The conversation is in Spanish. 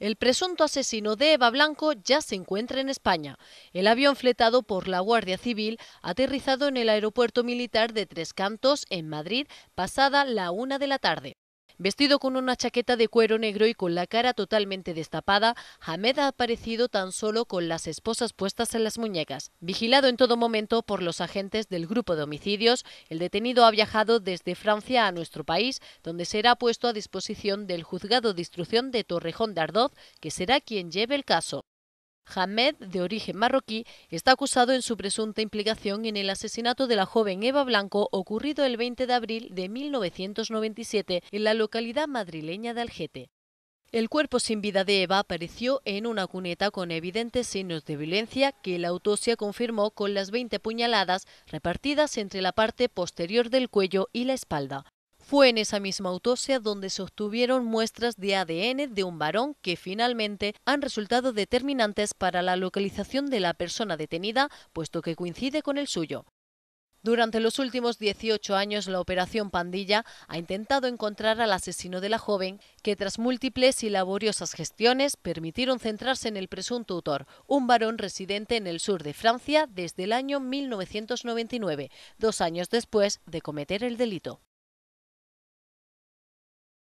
El presunto asesino de Eva Blanco ya se encuentra en España. El avión fletado por la Guardia Civil ha aterrizado en el aeropuerto militar de Tres Cantos, en Madrid, pasada la una de la tarde. Vestido con una chaqueta de cuero negro y con la cara totalmente destapada, Hamed ha aparecido tan solo con las esposas puestas en las muñecas. Vigilado en todo momento por los agentes del grupo de homicidios, el detenido ha viajado desde Francia a nuestro país, donde será puesto a disposición del juzgado de instrucción de Torrejón de Ardoz, que será quien lleve el caso. Hamed, de origen marroquí, está acusado en su presunta implicación en el asesinato de la joven Eva Blanco ocurrido el 20 de abril de 1997 en la localidad madrileña de Algete. El cuerpo sin vida de Eva apareció en una cuneta con evidentes signos de violencia que la autopsia confirmó con las 20 puñaladas repartidas entre la parte posterior del cuello y la espalda. Fue en esa misma autopsia donde se obtuvieron muestras de ADN de un varón que finalmente han resultado determinantes para la localización de la persona detenida, puesto que coincide con el suyo. Durante los últimos 18 años, la Operación Pandilla ha intentado encontrar al asesino de la joven, que tras múltiples y laboriosas gestiones permitieron centrarse en el presunto autor, un varón residente en el sur de Francia desde el año 1999, dos años después de cometer el delito.